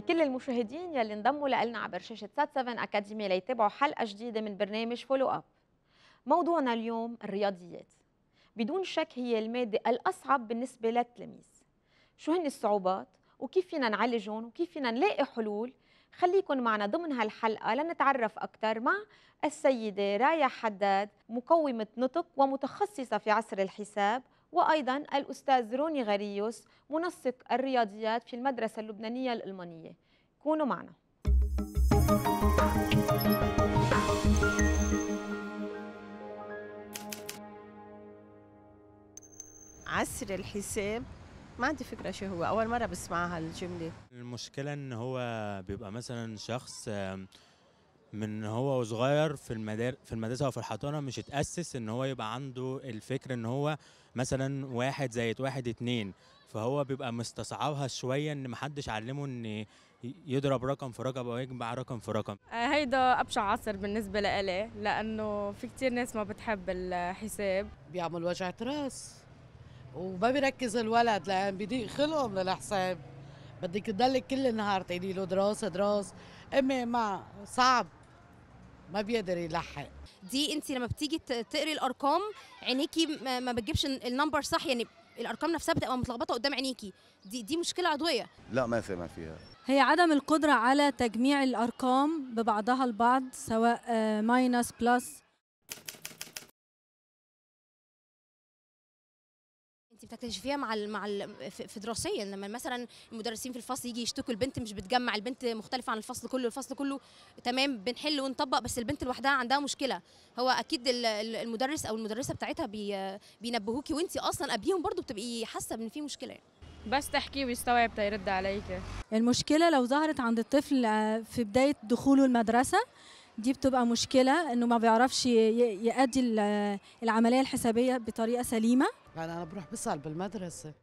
لكل المشاهدين يلي انضموا لنا عبر شاشة سات 7 أكاديمي ليتابعوا حلقة جديدة من برنامج فولو أب موضوعنا اليوم الرياضيات بدون شك هي المادة الأصعب بالنسبة للتلاميذ شو هن الصعوبات وكيف فينا نعالجهم وكيف فينا نلاقي حلول خليكن معنا ضمن هالحلقة لنتعرف أكثر مع السيدة رايا حداد مقومة نطق ومتخصصة في عصر الحساب وأيضا الأستاذ روني غريوس منسق الرياضيات في المدرسة اللبنانية الألمانية كونوا معنا عسر الحساب ما عندي فكرة شو هو أول مرة بسمع هالجملة المشكلة إن هو بيبقى مثلا شخص من هو وصغير في المدار في المدرسه وفي الحضانه مش اتاسس ان هو يبقى عنده الفكر ان هو مثلا واحد زائد واحد اتنين فهو بيبقى مستصعبها شويه ان محدش علمه ان يضرب رقم في رقم او يجمع رقم في رقم آه، هيدا ابشع عصر بالنسبه لإلي لانه في كتير ناس ما بتحب الحساب بيعمل وجعة راس وما بيركز الولد لان بيضيق خلقهم للحساب بدك تضلك كل النهار تقولي له دراسه دراسه امي ما صعب ما بيقدر يلحق دي انت لما بتيجي تقري الارقام عينيكي ما بتجيبش النمبر صح يعني الارقام نفسها بتبقى متلخبطه قدام عينيكي دي دي مشكله عضويه لا ما ما فيها هي عدم القدره على تجميع الارقام ببعضها البعض سواء ماينس آه، بلس تكتشفيها مع الـ مع ال في دراسيا لما مثلا المدرسين في الفصل يجي يشتكوا البنت مش بتجمع البنت مختلفه عن الفصل كله الفصل كله تمام بنحل ونطبق بس البنت لوحدها عندها مشكله هو اكيد المدرس او المدرسه بتاعتها بي بينبهوكي وانت اصلا قبليهم برضو بتبقي حاسه ان في مشكله يعني. بس تحكي ويستوعب تيرد عليك المشكله لو ظهرت عند الطفل في بدايه دخوله المدرسه دي بتبقى مشكله انه ما بيعرفش يأدي العمليه الحسابيه بطريقه سليمه يعني انا بروح بسال بالمدرسه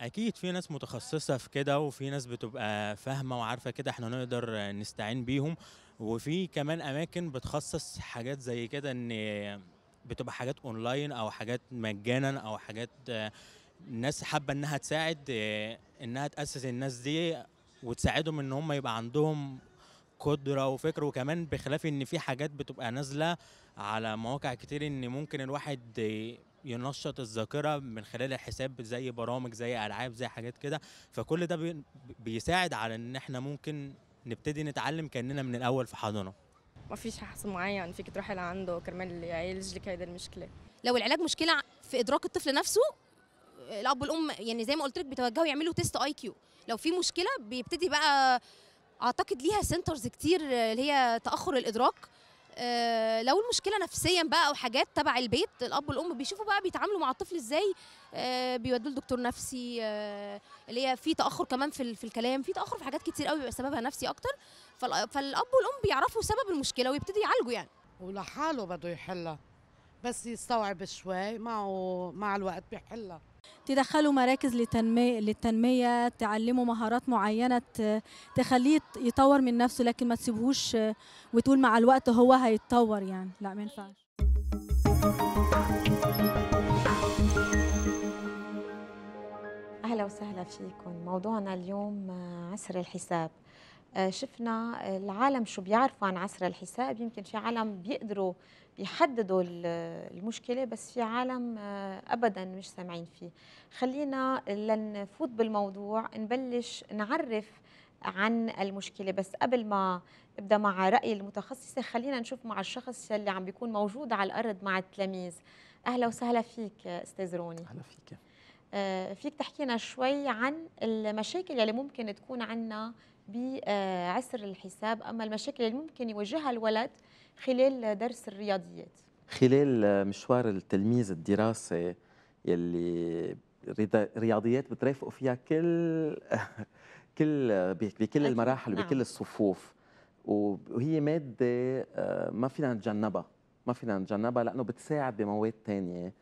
اكيد في ناس متخصصه في كده وفي ناس بتبقى فاهمه وعارفه كده احنا نقدر نستعين بيهم وفي كمان اماكن بتخصص حاجات زي كده ان بتبقى حاجات اونلاين او حاجات مجانا او حاجات الناس آه، حابه انها تساعد آه، انها تاسس الناس دي وتساعدهم ان هم يبقى عندهم قدره وفكر وكمان بخلاف ان في حاجات بتبقى نازله على مواقع كتير ان ممكن الواحد ينشط الذاكره من خلال الحساب زي برامج زي العاب زي حاجات كده فكل ده بيساعد على ان احنا ممكن نبتدي نتعلم كاننا من الاول في حضانه ما فيش شخص معين فيك تروحي لعنده كرمال يعالج لك هيدا المشكله لو العلاج مشكله في ادراك الطفل نفسه الاب والام يعني زي ما قلت لك بيتوجهوا يعملوا تيست اي كيو لو في مشكله بيبتدي بقى اعتقد ليها سنترز كتير اللي هي تاخر الادراك آه، لو المشكله نفسيا بقى او حاجات تبع البيت الاب والام بيشوفوا بقى بيتعاملوا مع الطفل ازاي بيودوا آه، بيودوه لدكتور نفسي آه، اللي هي في تاخر كمان في, في الكلام في تاخر في حاجات كتير قوي بيبقى سببها نفسي اكتر فالاب والام بيعرفوا سبب المشكله ويبتدي يعالجوا يعني ولحاله بده يحلها بس يستوعب شوي معه مع الوقت بيحلها تدخلوا مراكز للتنمية, للتنمية تعلموا مهارات معينة تخليه يطور من نفسه لكن ما تسيبهوش وتقول مع الوقت هو هيتطور يعني لا ما ينفعش أهلا وسهلا فيكم موضوعنا اليوم آه، عسر الحساب آه، شفنا آه، العالم شو بيعرفوا عن عصر الحساب يمكن في عالم بيقدروا بيحددوا المشكلة بس في عالم آه، أبدا مش سامعين فيه خلينا لنفوت بالموضوع نبلش نعرف عن المشكلة بس قبل ما ابدا مع رأي المتخصصة خلينا نشوف مع الشخص اللي عم بيكون موجود على الأرض مع التلاميذ أهلا وسهلا فيك أستاذ روني أهلا فيك فيك تحكينا شوي عن المشاكل اللي ممكن تكون عندنا بعسر الحساب أما المشاكل اللي ممكن يواجهها الولد خلال درس الرياضيات خلال مشوار التلميذ الدراسي يلي رياضيات بترافقوا فيها كل كل بكل المراحل نعم. بكل الصفوف وهي ماده آه، ما فينا نتجنبها ما فينا نتجنبها لانه بتساعد بمواد ثانيه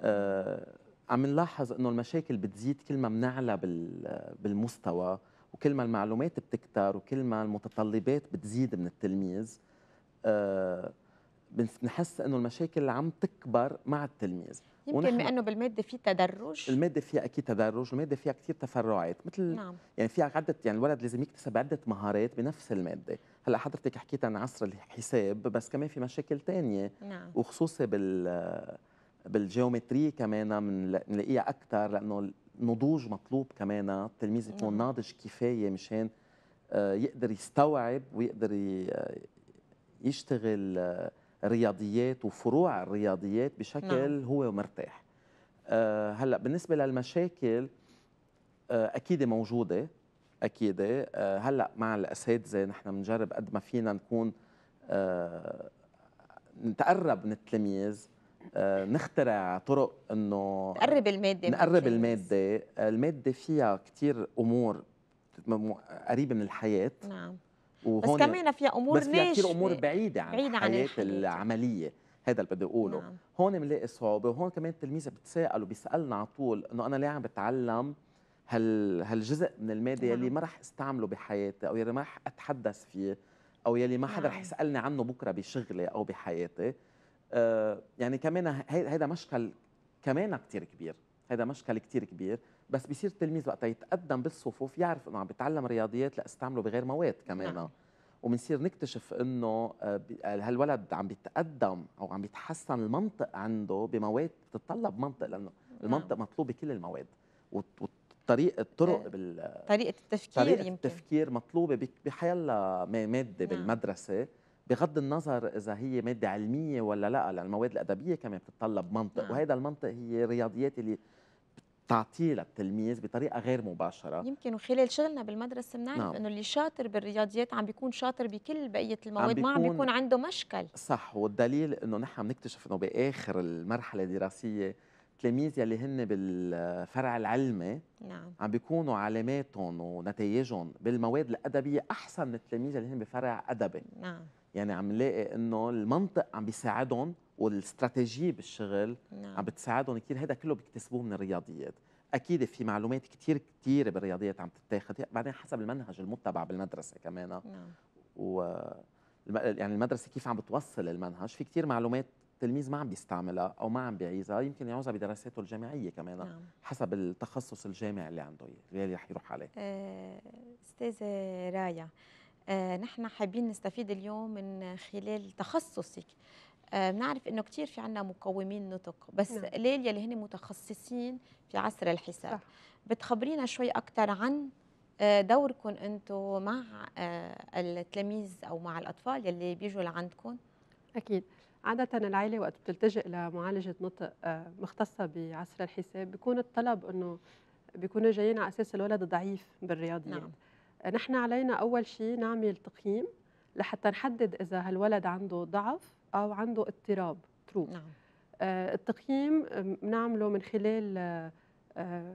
آه، عم نلاحظ انه المشاكل بتزيد كل ما بنعلى بالمستوى وكل ما المعلومات بتكتر وكل ما المتطلبات بتزيد من التلميذ آه، بنحس انه المشاكل عم تكبر مع التلميذ يمكن لانه بالماده في تدرج الماده فيها اكيد تدرج الماده فيها كثير تفرعات مثل نعم. يعني فيها عده يعني الولد لازم يكتسب عده مهارات بنفس الماده هلا حضرتك حكيت عن عصر الحساب بس كمان في مشاكل ثانيه نعم. وخصوصي بال بالجيومتري كمان بنلاقيها اكثر لانه نضوج مطلوب كمان آه، التلميذ يكون نعم. ناضج كفايه مشان آه، يقدر يستوعب ويقدر آه، يشتغل رياضيات وفروع الرياضيات بشكل نعم. هو مرتاح هلا بالنسبه للمشاكل اكيد موجوده اكيد هلا مع الاساتذه نحن بنجرب قد ما فينا نكون نتقرب من التلاميذ آه، نخترع طرق انه نقرب الماده نقرب الماده الماده فيها كثير امور قريبه من الحياه نعم وهون بس كمان فيها امور بس فيها كثير امور بعيده عن بعيدة الحياه عن العمليه هذا اللي بدي اقوله نعم. هون بنلاقي صعوبه وهون كمان التلميذه بتساءل وبيسالنا على طول انه انا ليه عم بتعلم هال هالجزء من الماده نعم. يلي ما راح استعمله بحياتي او يلي ما راح اتحدث فيه او يلي ما حدا نعم. يسالني عنه بكره بشغلي او بحياتي آه، يعني كمان هذا مشكل كمان كتير كبير هذا مشكل كتير كبير بس بيصير التلميذ وقتها يتقدم بالصفوف يعرف انه عم بيتعلم رياضيات لاستعمله بغير مواد كمان نعم. آه. وبنصير نكتشف انه آه، هالولد عم بيتقدم او عم بيتحسن المنطق عنده بمواد بتتطلب منطق لانه نعم. المنطق مطلوب بكل المواد وطريقه الطرق بال طريقه التفكير طريقه يمكن. التفكير مطلوبه بحيلا ماده نعم. بالمدرسه بغض النظر اذا هي ماده علميه ولا لا لان المواد الادبيه كمان بتتطلب منطق نعم. وهذا المنطق هي الرياضيات اللي تعطيه للتلميذ بطريقه غير مباشره يمكن وخلال شغلنا بالمدرسه بنعرف نعم. انه اللي شاطر بالرياضيات عم بيكون شاطر بكل بقيه المواد ما عم بيكون عنده مشكل صح والدليل انه نحن بنكتشف انه باخر المرحله الدراسيه التلاميذ يلي هن بالفرع العلمي نعم عم بيكونوا علاماتهم ونتائجهم بالمواد الادبيه احسن من التلاميذ يلي هن بفرع ادبي نعم يعني عم نلاقي انه المنطق عم بيساعدهم والاستراتيجيه بالشغل نعم. عم بتساعدهم كثير هذا كله بيكتسبوه من الرياضيات اكيد في معلومات كثير كثير بالرياضيات عم تتاخذ بعدين حسب المنهج المتبع بالمدرسه كمان نعم. و يعني المدرسه كيف عم بتوصل المنهج في كثير معلومات التلميذ ما عم بيستعملها او ما عم بيعيزها يمكن يعوزها بدراساته الجامعيه كمان نعم. حسب التخصص الجامعي اللي عنده اللي رح يروح عليه آه، استاذه رايا آه، نحن حابين نستفيد اليوم من خلال تخصصك آه، بنعرف انه كثير في عندنا مقومين نطق بس نعم. قليل يلي هن متخصصين في عصر الحساب صح. بتخبرينا شوي اكثر عن آه، دوركم انتم مع التلاميذ او مع الاطفال يلي بيجوا لعندكم اكيد عادة العائلة وقت بتلتجئ لمعالجة نطق مختصة بعصر الحساب بيكون الطلب انه بيكونوا جايين على اساس الولد ضعيف بالرياضيات نعم. نحن علينا أول شيء نعمل تقييم لحتى نحدد إذا هالولد عنده ضعف أو عنده اضطراب ترو نعم. آه، التقييم بنعمله من خلال آه،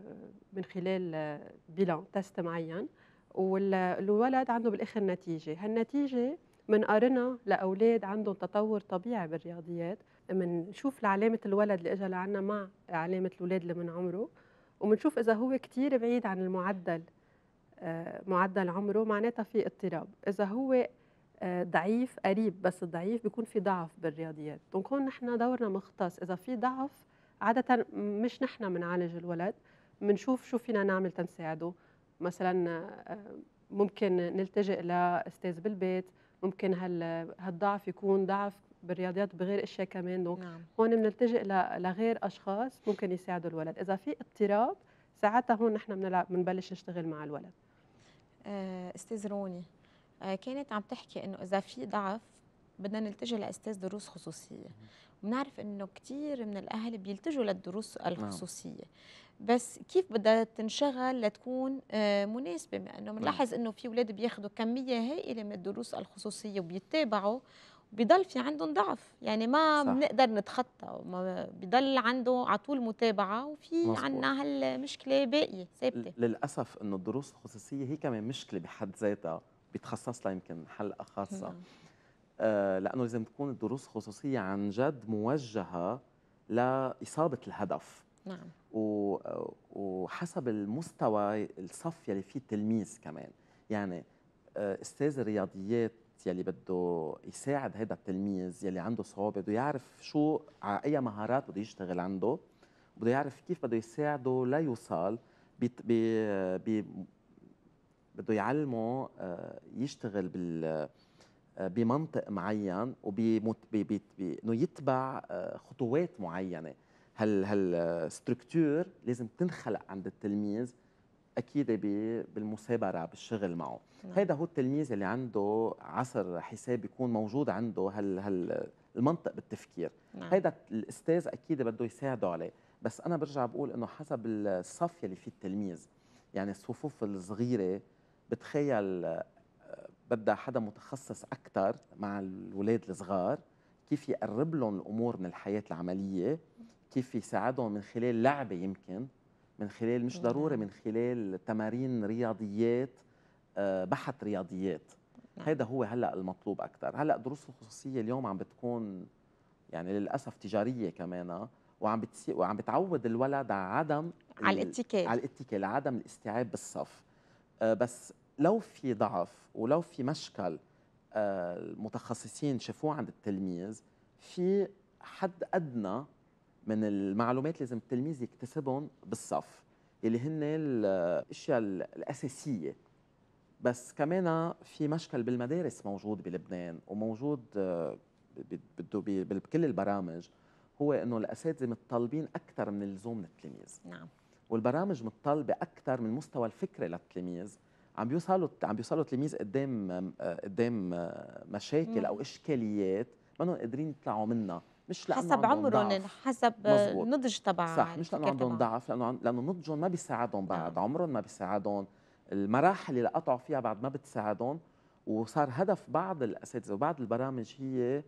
من خلال آه، بيلان تيست معين والولد عنده بالاخر نتيجه، هالنتيجه بنقارنها لاولاد عندهم تطور طبيعي بالرياضيات، بنشوف علامه الولد اللي اجى لعنا مع علامه الاولاد اللي من عمره وبنشوف اذا هو كثير بعيد عن المعدل آه، معدل عمره معناتها في اضطراب اذا هو آه، ضعيف قريب بس ضعيف بيكون في ضعف بالرياضيات دونك هون نحن دورنا مختص اذا في ضعف عاده مش نحن بنعالج الولد بنشوف شو فينا نعمل تنساعده مثلا آه، ممكن نلتجئ لاستاذ بالبيت ممكن هال هالضعف يكون ضعف بالرياضيات بغير اشياء كمان دونك نعم. هون بنلتجئ لغير اشخاص ممكن يساعدوا الولد اذا في اضطراب ساعتها هون نحن بنلعب بنبلش نشتغل مع الولد آه، استاذ روني آه، كانت عم تحكي انه اذا في ضعف بدنا نلتجئ لاستاذ دروس خصوصيه بنعرف انه كثير من الاهل بيلتجوا للدروس الخصوصيه نعم. بس كيف بدها تنشغل لتكون آه، مناسبه لانه بنلاحظ انه في اولاد بياخذوا كميه هائله من الدروس الخصوصيه وبيتابعوا بضل في عندهم ضعف يعني ما صح. بنقدر نتخطى بضل عنده على طول متابعه وفي عندنا هالمشكله باقيه ثابته للاسف انه الدروس الخصوصيه هي كمان مشكله بحد ذاتها بتخصص لها يمكن حلقه خاصه نعم. آه لانه لازم تكون الدروس الخصوصيه عن جد موجهه لاصابه الهدف نعم و... وحسب المستوى الصف يلي فيه التلميذ كمان يعني آه، استاذ الرياضيات يلي بده يساعد هذا التلميذ يلي عنده صعوبه بده يعرف شو على اي مهارات بده يشتغل عنده بده يعرف كيف بده يساعده ليوصل بي بي بده يعلمه آه، يشتغل بال آه، بمنطق معين انه يتبع آه، خطوات معينه هال هالستركتور لازم تنخلق عند التلميذ أكيد بالمثابره بالشغل معه نعم. هيدا هو التلميذ اللي عنده عصر حساب يكون موجود عنده هال هال المنطق بالتفكير نعم. هيدا الاستاذ اكيد بده يساعده عليه بس انا برجع بقول انه حسب الصف اللي فيه التلميذ يعني الصفوف الصغيره بتخيل آه، بدها حدا متخصص اكثر مع الاولاد الصغار كيف يقرب لهم الامور من الحياه العمليه كيف يساعدهم من خلال لعبه يمكن من خلال مش ضروري من خلال تمارين رياضيات آه، بحث رياضيات هذا هو هلا المطلوب اكثر هلا دروس الخصوصيه اليوم عم بتكون يعني للاسف تجاريه كمان آه، وعم بتسي... وعم بتعود الولد على عدم على الاتكال على الاتكال عدم الاستيعاب بالصف آه، بس لو في ضعف ولو في مشكل المتخصصين شافوه عند التلميذ في حد ادنى من المعلومات لازم التلميذ يكتسبهم بالصف اللي هن الاشياء الاساسيه بس كمان في مشكل بالمدارس موجود بلبنان وموجود بكل البرامج هو انه الاساتذه متطلبين اكثر من اللزوم من التلميذ نعم والبرامج متطلبه اكثر من مستوى الفكري للتلميذ عم بيوصلوا عم بيوصلوا التلميذ قدام قدام مشاكل او اشكاليات ما قادرين يطلعوا منها مش لانه حسب عمرهم حسب النضج تبع صح مش لانه عندهم ضعف لانه لانه نضجهم ما بيساعدهم بعد آه. عمرهم ما بيساعدهم المراحل اللي قطعوا فيها بعد ما بتساعدهم وصار هدف بعض الاساتذه وبعض البرامج هي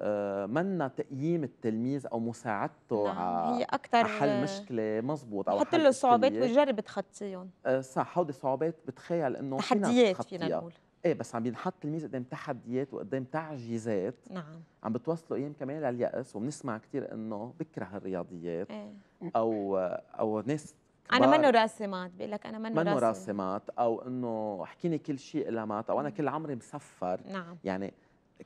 آه، منا تقييم التلميذ او مساعدته نعم. على هي أكتر حل مشكله مزبوط او حط له صعوبات ويجرب تخطيهم آه، صح هودي صعوبات بتخيل انه تحديات فينا نقول ايه بس عم بينحط تلميذ قدام تحديات وقدام تعجيزات نعم عم بتوصلوا ايام كمان لليأس وبنسمع كثير انه بكره الرياضيات ايه. او او ناس انا منه راسمات بقول لك انا منه منه راسمات او انه احكيني كل شيء الا مات او انا كل عمري مسفر نعم يعني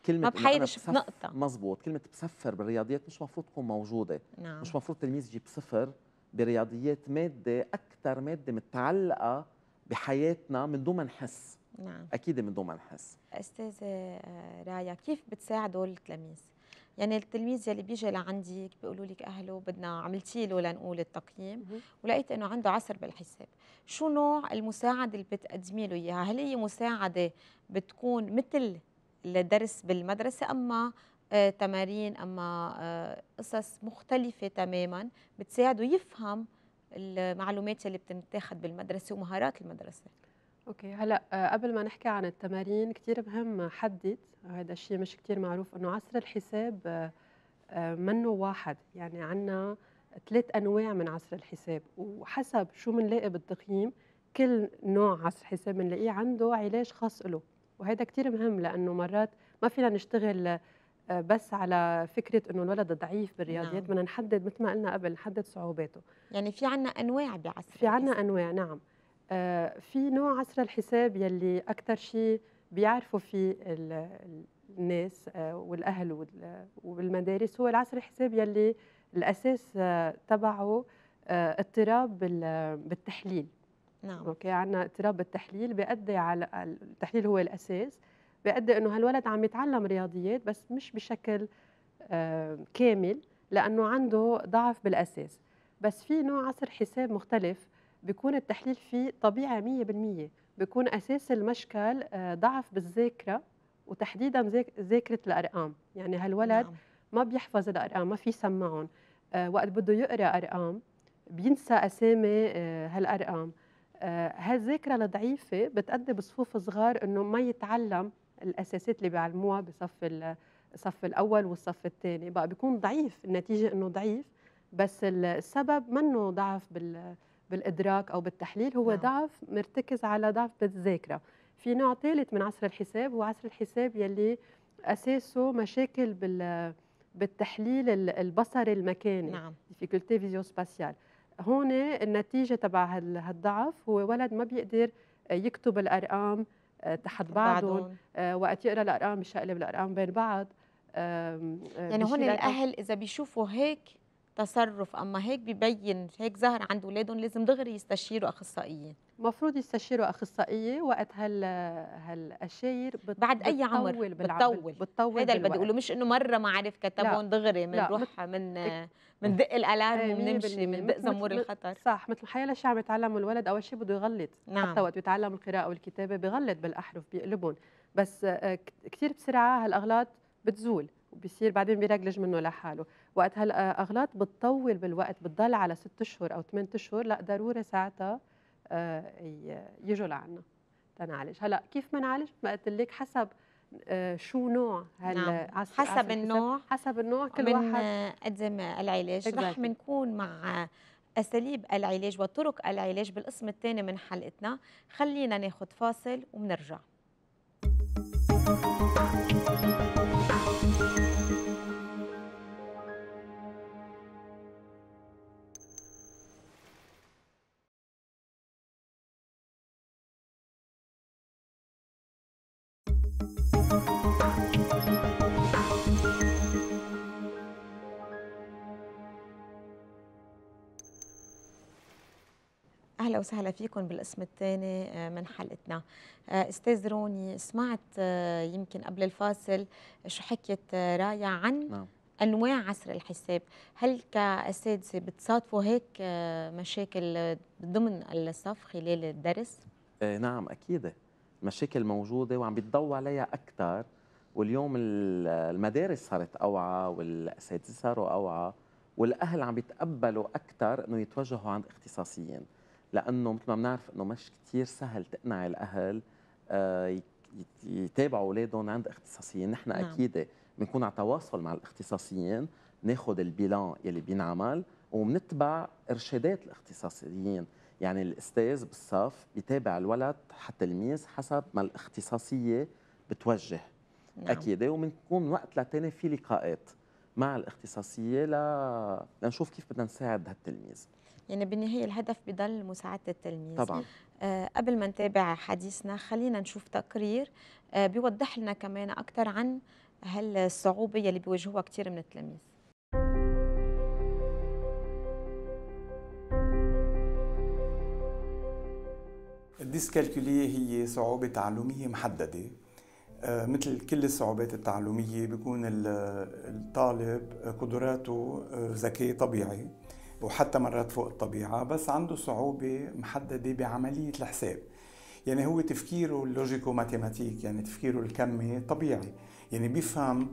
كلمة ما بحيرش بنقطة مزبوط كلمة بسفر بالرياضيات مش مفروض تكون موجودة نعم. مش مفروض تلميذ يجيب صفر برياضيات مادة أكثر مادة متعلقة بحياتنا من دون ما نحس نعم اكيد من ضمن حس استاذه آه، رايا كيف بتساعدوا التلاميذ يعني التلميذ يلي بيجي لعندك بيقولوا لك اهله بدنا عملتي له لنقول التقييم ولقيت انه عنده عسر بالحساب شو نوع المساعده اللي بتقدمي له اياها هل هي مساعده بتكون مثل الدرس بالمدرسه اما آه تمارين اما آه قصص مختلفه تماما بتساعده يفهم المعلومات اللي بتنتاخد بالمدرسه ومهارات المدرسه اوكي هلا آه، قبل ما نحكي عن التمارين كثير مهم حدد هذا الشيء مش كثير معروف انه عصر الحساب آه، آه، منه واحد يعني عندنا ثلاث انواع من عصر الحساب وحسب شو بنلاقي بالتقييم كل نوع عصر حساب بنلاقيه عنده علاج خاص له وهذا كثير مهم لانه مرات ما فينا نشتغل بس على فكره انه الولد ضعيف بالرياضيات نعم. بدنا نعم. نحدد مثل ما قلنا قبل نحدد صعوباته يعني في عنا انواع بعصر في عنا انواع نعم آه، في نوع عصر الحساب يلي أكثر شيء بيعرفوا فيه الناس آه، والأهل والمدارس هو العصر الحساب يلي الأساس آه، تبعه اضطراب بالتحليل نعم اوكي عندنا اضطراب بالتحليل بيؤدي على التحليل هو الأساس بيؤدي إنه هالولد عم يتعلم رياضيات بس مش بشكل كامل لأنه عنده ضعف بالأساس بس في نوع عصر حساب مختلف بيكون التحليل فيه طبيعه 100% بيكون اساس المشكل آه، ضعف بالذاكره وتحديدا ذاكره الارقام يعني هالولد نعم. ما بيحفظ الارقام ما في سمعهم آه، وقت بده يقرا ارقام بينسى اسامي آه، هالارقام هالذاكره الضعيفه بتأدي بصفوف صغار انه ما يتعلم الاساسات اللي بيعلموها بصف الصف الاول والصف الثاني بقى بيكون ضعيف النتيجه انه ضعيف بس السبب منه ضعف بال بالادراك او بالتحليل هو نعم. ضعف مرتكز على ضعف بالذاكره في نوع ثالث من عصر الحساب هو عصر الحساب يلي اساسه مشاكل بال بالتحليل البصري المكاني نعم ديفيكولتي فيزيو سباسيال هون النتيجه تبع هالضعف هو ولد ما بيقدر يكتب الارقام آه، تحت بعضهم آه، وقت يقرا الارقام بشقلب الارقام بين بعض آه، يعني هون الاهل اذا بيشوفوا هيك تصرف اما هيك ببين هيك ظهر عند اولادهم لازم دغري يستشيروا اخصائيين المفروض يستشيروا اخصائيه وقت هال هالاشاير بت... بعد اي عمر بتطول بتطول, بتطول هذا اللي بدي اقوله مش انه مره ما عرف كتبهم دغري بنروح من بندق الالارم وبنمشي بندق زمور الخطر صح مثل حيلا شو عم يتعلم الولد اول شيء بده يغلط نعم. حتى وقت بيتعلم القراءه والكتابه بغلط بالاحرف بيقلبهم بس آه، كثير بسرعه هالاغلاط بتزول بيصير بعدين بيرجلج منه لحاله وقت هالاغلاط بتطول بالوقت بتضل على ست اشهر او ثمان اشهر لا ضروري ساعتها آه، يجوا لعنا تنعالج هلا كيف بنعالج ما قلت لك حسب آه، شو نوع هال نعم. حسب النوع حسب النوع كل من واحد قدم العلاج رح بنكون مع اساليب العلاج وطرق العلاج بالقسم الثاني من حلقتنا خلينا ناخذ فاصل وبنرجع اهلا وسهلا فيكم بالقسم الثاني آه، من حلقتنا آه، استاذ روني سمعت آه، يمكن قبل الفاصل شو حكيت رايا عن نعم. انواع عسر الحساب هل كاساتذه بتصادفوا هيك مشاكل ضمن الصف خلال الدرس نعم اكيد مشاكل موجوده وعم بتضوا عليها اكثر واليوم المدارس صارت اوعى والاساتذه صاروا اوعى والاهل عم بيتقبلوا اكثر انه يتوجهوا عند اختصاصيين لانه مثل ما بنعرف انه مش كثير سهل تقنع الاهل آه، يتابعوا اولادهم عند اختصاصيين، نحن نعم. اكيد بنكون على تواصل مع الاختصاصيين، ناخذ البيلان يلي بينعمل وبنتبع ارشادات الاختصاصيين، يعني الاستاذ بالصف بيتابع الولد حتلميذ حسب ما الاختصاصيه بتوجه نعم. اكيد وبنكون وقت لتاني في لقاءات مع الاختصاصيه ل... لنشوف كيف بدنا نساعد هالتلميذ يعني بالنهايه الهدف بضل مساعده التلميذ طبعا آه قبل ما نتابع حديثنا خلينا نشوف تقرير آه بيوضح لنا كمان اكثر عن هالصعوبه يلي بيواجهوها كثير من التلاميذ الديسكالكولية هي صعوبة تعلمية محددة آه، مثل كل الصعوبات التعلمية بيكون الطالب قدراته آه، ذكاء طبيعي وحتى مرات فوق الطبيعة بس عنده صعوبة محددة بعملية الحساب يعني هو تفكيره اللوجيكو ماتيماتيك يعني تفكيره الكمي طبيعي يعني بيفهم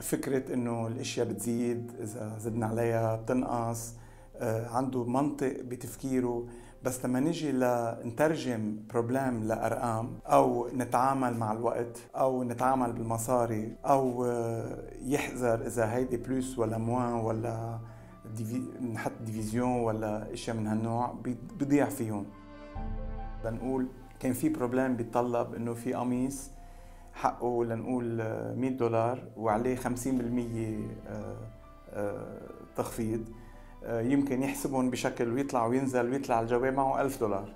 فكرة انه الاشياء بتزيد اذا زدنا عليها بتنقص آه، عنده منطق بتفكيره بس لما نجي لنترجم بروبلام لارقام او نتعامل مع الوقت او نتعامل بالمصاري او آه، يحذر اذا هيدي بلوس ولا موان ولا نحط ديفيزيون ولا اشياء من هالنوع بضيع فيهم لنقول كان في بروبلم بيتطلب انه في قميص حقه لنقول 100 آه، دولار وعليه 50% آه، آه، تخفيض يمكن يحسبهم بشكل ويطلع وينزل ويطلع الجواب معه 1000 دولار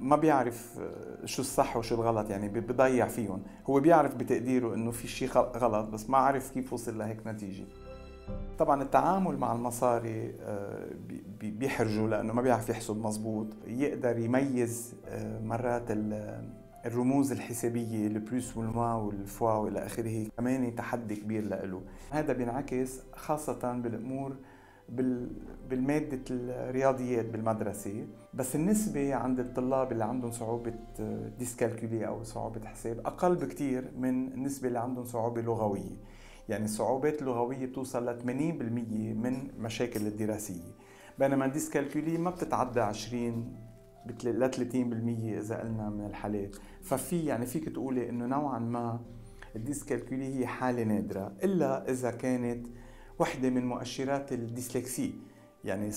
ما بيعرف شو الصح وشو الغلط يعني بضيع فيهم هو بيعرف بتقديره انه في شيء غلط بس ما عرف كيف وصل لهيك نتيجه طبعا التعامل مع المصاري آه، بيحرجه لانه ما بيعرف يحسب مزبوط يقدر يميز آه، مرات الرموز الحسابية البلوس والما والفوا والى اخره كمان تحدي كبير لإله هذا بينعكس خاصة بالامور بالمادة الرياضيات بالمدرسة بس النسبة عند الطلاب اللي عندهم صعوبة ديسكالكولي آه، أو صعوبة حساب أقل بكتير من النسبة اللي عندهم صعوبة لغوية يعني صعوبات لغوية بتوصل ل 80% من مشاكل الدراسية بينما الديسكالكولي ما بتتعدى 20 ل 30% اذا قلنا من الحالات ففي يعني فيك تقولي انه نوعا ما الديسكالكولي هي حاله نادره الا اذا كانت وحده من مؤشرات الديسلكسي يعني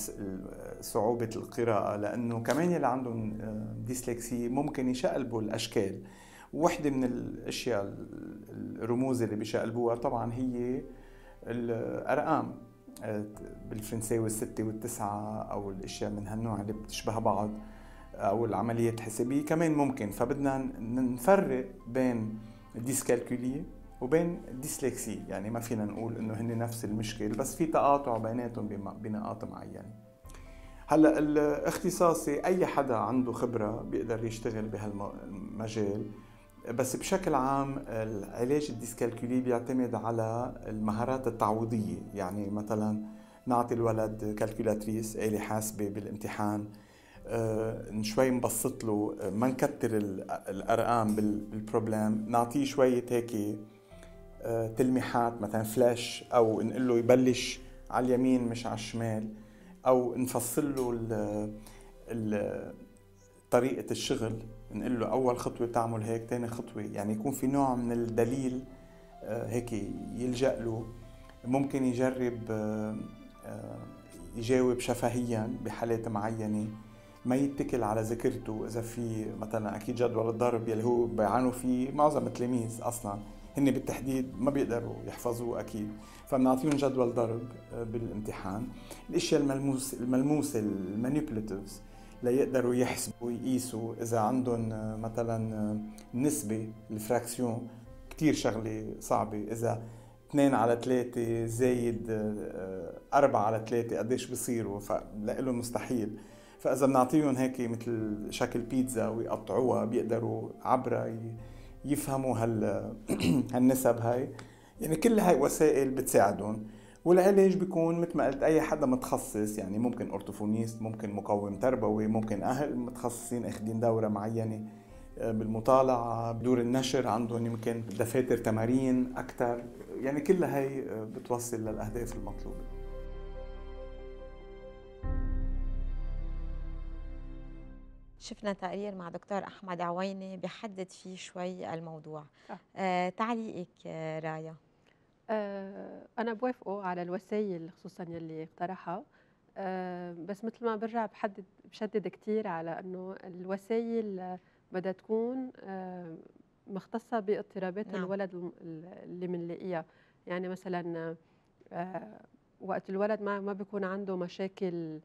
صعوبة القراءة لأنه كمان اللي عندهم آه، ديسلكسي ممكن يشقلبوا الأشكال وحده من الاشياء الرموز اللي بيشقلبوها طبعا هي الارقام آه، بالفرنساوي الستة والتسعة أو الأشياء من هالنوع اللي بتشبه بعض أو العملية الحسابية كمان ممكن فبدنا نفرق بين ديسكالكولية وبين ديسلكسي يعني ما فينا نقول انه هن نفس المشكل بس في تقاطع بيناتهم بنقاط معينه هلا الاختصاصي اي حدا عنده خبره بيقدر يشتغل بهالمجال بس بشكل عام العلاج الديسكالكولي بيعتمد على المهارات التعويضيه يعني مثلا نعطي الولد كالكولاتريس آلة حاسبة بالامتحان آه شوي نبسط له ما نكتر الارقام بالبروبلم نعطيه شويه هيك آه تلميحات مثلا فلاش او نقول له يبلش على اليمين مش على الشمال او نفصل له ال ال طريقه الشغل نقول له اول خطوه بتعمل هيك ثاني خطوه يعني يكون في نوع من الدليل آه، هيك يلجا له ممكن يجرب آه، آه، يجاوب شفهيا بحالات معينه ما يتكل على ذاكرته اذا في مثلا اكيد جدول الضرب يلي هو بيعانوا فيه معظم التلاميذ اصلا هن بالتحديد ما بيقدروا يحفظوه اكيد فبنعطيهم جدول ضرب بالامتحان الاشياء الملموس الملموسه المانيبيوليتيفز ليقدروا يحسبوا ويقيسوا اذا عندهم آه، مثلا آه، نسبه الفراكسيون كثير شغله صعبه اذا 2 على 3 زايد 4 آه، على 3 قديش بصيروا فلهم مستحيل فاذا بنعطيهم هيك مثل شكل بيتزا ويقطعوها بيقدروا عبرها يفهموا هال هالنسب هاي يعني كل هاي وسائل بتساعدهم والعلاج بيكون مثل ما قلت اي حدا متخصص يعني ممكن اورتوفونيست ممكن مقوم تربوي ممكن اهل متخصصين اخذين دوره معينه آه، بالمطالعه بدور النشر عندهم يمكن دفاتر تمارين اكثر يعني كل هي آه، بتوصل للاهداف المطلوبه شفنا تقرير مع دكتور احمد عويني بيحدد فيه شوي الموضوع أه. آه تعليقك آه، رايا آه، انا بوافقه على الوسائل خصوصا يلي اقترحها آه، بس مثل ما برجع بحدد بشدد كثير على انه الوسائل بدها تكون آه، مختصه باضطرابات نعم. الولد اللي بنلاقيها يعني مثلا وقت الولد ما ما بيكون عنده مشاكل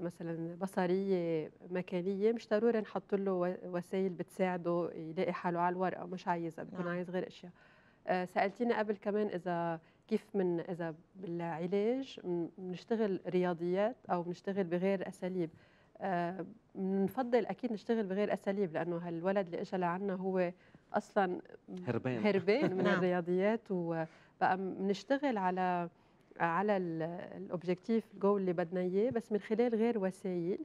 مثلا بصريه مكانيه مش ضروري نحط له وسائل بتساعده يلاقي حاله على الورقه مش عايزها بكون نعم. عايز غير اشياء آه، سالتينا قبل كمان اذا كيف من اذا بالعلاج بنشتغل رياضيات او بنشتغل بغير اساليب بنفضل آه، اكيد نشتغل بغير اساليب لانه هالولد اللي اجى لعنا هو اصلا هربان هربان من نعم. نعم. الرياضيات وبقى بنشتغل على على الاوبجيكتيف الجول اللي بدنا اياه بس من خلال غير وسائل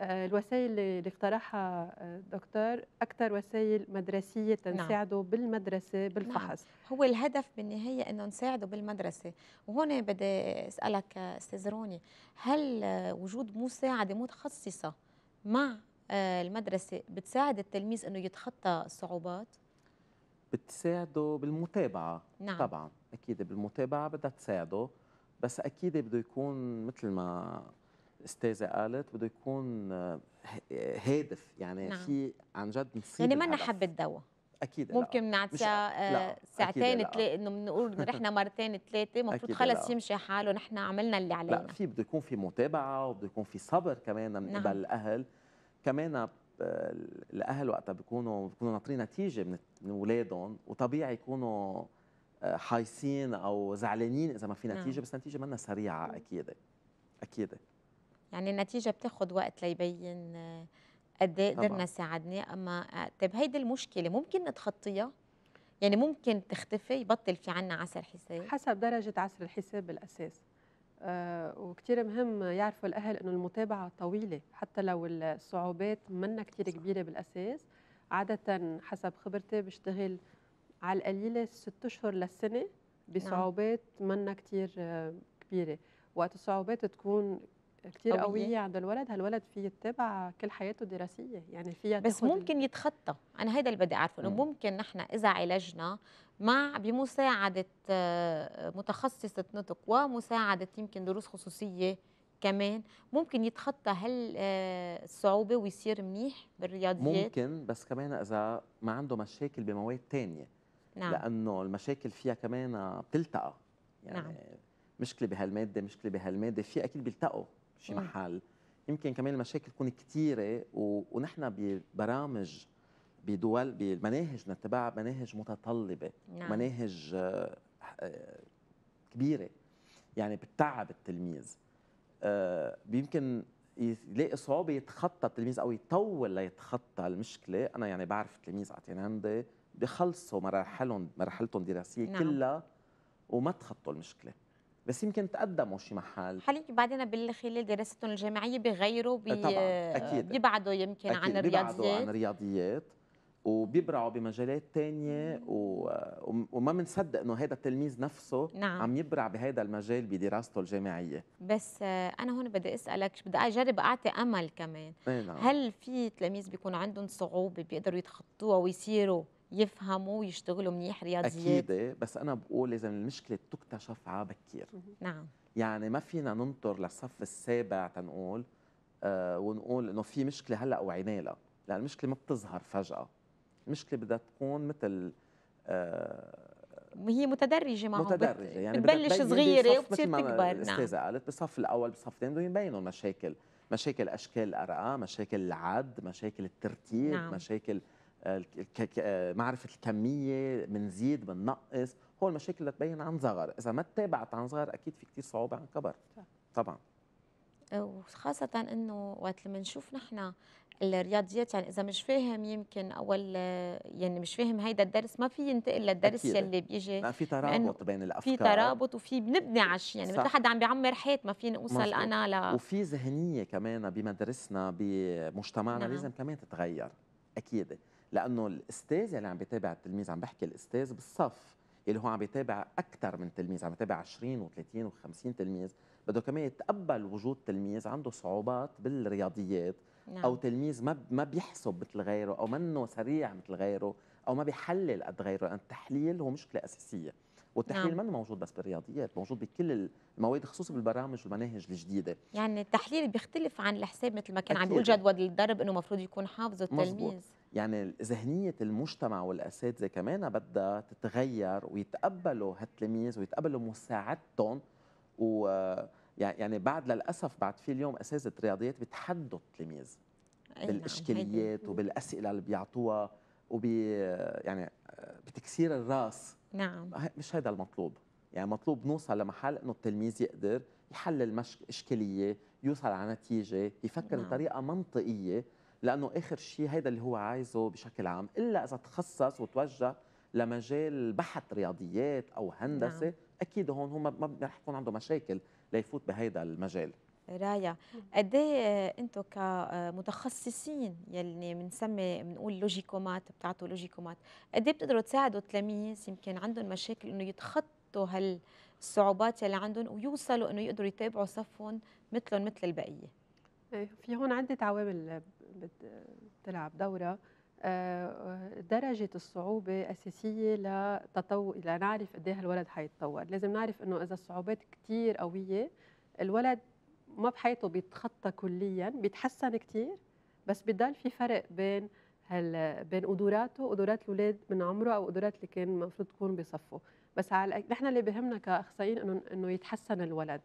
آه، الوسائل اللي اقترحها الدكتور آه، اكثر وسائل مدرسيه نعم. تنساعده نعم. بالمدرسه بالفحص نعم. هو الهدف بالنهايه انه نساعده بالمدرسه وهون بدي اسالك استاذ روني هل وجود مساعده متخصصه مع آه، المدرسه بتساعد التلميذ انه يتخطى الصعوبات بتساعده بالمتابعه نعم. طبعا اكيد بالمتابعه بدها تساعده بس اكيد بده يكون مثل ما استاذه قالت بده يكون آه، هادف يعني نعم. في عن جد نصيب يعني ما حبة دواء اكيد ممكن نعطيها آه، ساعتين تلاقي انه بنقول رحنا مرتين ثلاثه المفروض خلص يمشي حاله نحن عملنا اللي علينا لا في بده يكون في متابعه وبده يكون في صبر كمان من نعم. قبل نعم. الاهل كمان آه، الاهل وقتها بيكونوا بيكونوا ناطرين نتيجه من اولادهم وطبيعي يكونوا حايصين او زعلانين اذا ما في نعم. نتيجه نعم. بس النتيجه منا سريعه نعم. اكيد اكيد يعني النتيجه بتاخد وقت ليبين قد ايه قدرنا ساعدناه اما طيب هيدي المشكله ممكن نتخطيها يعني ممكن تختفي يبطل في عنا عسر حساب حسب درجه عسر الحساب بالاساس آه مهم يعرفوا الأهل أنه المتابعة طويلة حتى لو الصعوبات منا كثير كبيرة بالأساس عادة حسب خبرتي بشتغل على القليلة ست أشهر للسنة نعم. بصعوبات منا كثير كبيرة وقت الصعوبات تكون كتير قوية, قوية عند الولد هالولد فيه يتبع كل حياته الدراسية يعني فيها بس ممكن يتخطى أنا هيدا اللي بدي أعرفه إنه ممكن نحن إذا عالجنا مع بمساعدة آه، متخصصة نطق ومساعدة يمكن دروس خصوصية كمان ممكن يتخطى هالصعوبه آه، ويصير منيح بالرياضيات ممكن بس كمان اذا ما عنده مشاكل بمواد تانية نعم. لانه المشاكل فيها كمان بتلتقى يعني نعم. مشكله بهالماده مشكله بهالماده في اكيد بيلتقوا شي محل يمكن كمان المشاكل تكون كثيره و... ونحن ببرامج بدول بمناهجنا نتبع مناهج متطلبه نعم. مناهج آه، كبيره يعني بتتعب التلميذ آه، يمكن يلاقي صعوبه يتخطى التلميذ او يطول ليتخطى المشكله انا يعني بعرف تلاميذ عطين عندي بيخلصوا مراحلهم مراحلتهم الدراسيه نعم. كلها وما تخطوا المشكله بس يمكن تقدموا شي محل حاليا بعدين بالخلال دراستهم الجامعيه بغيروا بي... طبعا اكيد بيبعدوا يمكن أكيد. عن الرياضيات بيبعدوا عن الرياضيات وبيبرعوا بمجالات تانية و... وما بنصدق انه هذا التلميذ نفسه نعم. عم يبرع بهذا المجال بدراسته الجامعيه بس آه، انا هون بدي اسالك بدي اجرب اعطي امل كمان إيه، نعم. هل في تلاميذ بيكون عندهم صعوبه بيقدروا يتخطوها ويصيروا يفهموا ويشتغلوا منيح رياضيات اكيد بس انا بقول لازم المشكله تكتشف على بكير نعم يعني ما فينا ننطر للصف السابع تنقول آه ونقول انه في مشكله هلا وعينا لها لان المشكله ما بتظهر فجاه المشكله بدها تكون مثل آه هي متدرجه معهم متدرجه يعني بتبلش صغيره وبتصير تكبر نعم استاذه قالت بالصف الاول بالصف الثاني بدهم يبينوا المشاكل مشاكل اشكال الارقام مشاكل العد مشاكل الترتيب نعم. مشاكل معرفه الكميه بنزيد بنقص هو المشاكل اللي تبين عن صغر اذا ما تتابعت عن صغر اكيد في كثير صعوبه عن كبر طبعا وخاصة انه وقت لما نشوف نحن الرياضيات يعني اذا مش فاهم يمكن أول يعني مش فاهم هيدا الدرس ما في ينتقل للدرس أكيد. يلي بيجي ما في ترابط بين الافكار في ترابط وفي بنبني عش يعني مثل حدا عم بيعمر حيط ما فيني اوصل مزبوط. انا ل وفي ذهنيه كمان بمدرسنا بمجتمعنا نعم. لازم كمان تتغير اكيد لانه الاستاذ اللي عم بيتابع التلميذ عم بحكي الاستاذ بالصف اللي هو عم بيتابع اكثر من تلميذ عم بيتابع 20 و30 و50 تلميذ بده كمان يتقبل وجود تلميذ عنده صعوبات بالرياضيات نعم. او تلميذ ما ما بيحسب مثل غيره او منه سريع مثل غيره او ما بيحلل قد غيره لان يعني التحليل هو مشكله اساسيه والتحليل نعم. منه موجود بس بالرياضيات موجود بكل المواد خصوصا بالبرامج والمناهج الجديده يعني التحليل بيختلف عن الحساب مثل ما كان عم بيقول جدول الضرب انه المفروض يكون حافظه التلميذ يعني ذهنية المجتمع والأساتذة كمان بدها تتغير ويتقبلوا هالتلاميذ ويتقبلوا مساعدتهم و يعني بعد للأسف بعد في اليوم أساتذة رياضيات بيتحدوا التلاميذ نعم، بالإشكاليات نعم. وبالأسئلة اللي بيعطوها وب يعني بتكسير الراس نعم مش هذا المطلوب يعني مطلوب نوصل لمحل انه التلميذ يقدر يحلل مشك... اشكاليه يوصل على نتيجه يفكر نعم. بطريقه منطقيه لانه اخر شيء هيدا اللي هو عايزه بشكل عام الا اذا تخصص وتوجه لمجال بحث رياضيات او هندسه نعم. اكيد هون هم ما رح يكون عنده مشاكل ليفوت بهيدا المجال رايا قد ايه انتم كمتخصصين يلي بنسمي بنقول لوجيكومات بتعطوا لوجيكومات قد ايه بتقدروا تساعدوا التلاميذ يمكن عندهم مشاكل انه يتخطوا هالصعوبات يلي عندهم ويوصلوا انه يقدروا يتابعوا صفهم مثلهم مثل البقيه إيه، في هون عده عوامل بتلعب دورها آه، درجة الصعوبة أساسية لتطور لنعرف قديه الولد حيتطور، لازم نعرف إنه إذا الصعوبات كتير قوية الولد ما بحياته بيتخطى كليا، بيتحسن كتير بس بضل في فرق بين هال بين قدراته وقدرات الاولاد من عمره او قدرات اللي كان المفروض تكون بصفه بس على نحن اللي بهمنا كاخصائيين انه انه يتحسن الولد